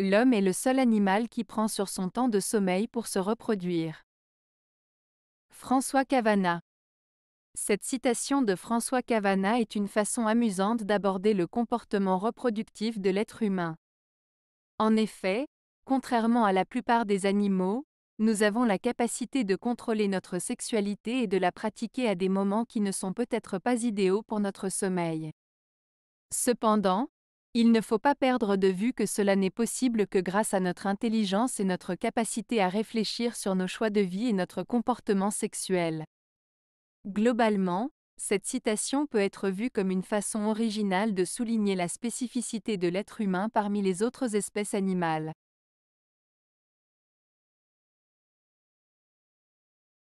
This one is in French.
L'homme est le seul animal qui prend sur son temps de sommeil pour se reproduire. François Cavana Cette citation de François Cavana est une façon amusante d'aborder le comportement reproductif de l'être humain. En effet, contrairement à la plupart des animaux, nous avons la capacité de contrôler notre sexualité et de la pratiquer à des moments qui ne sont peut-être pas idéaux pour notre sommeil. Cependant, il ne faut pas perdre de vue que cela n'est possible que grâce à notre intelligence et notre capacité à réfléchir sur nos choix de vie et notre comportement sexuel. Globalement, cette citation peut être vue comme une façon originale de souligner la spécificité de l'être humain parmi les autres espèces animales.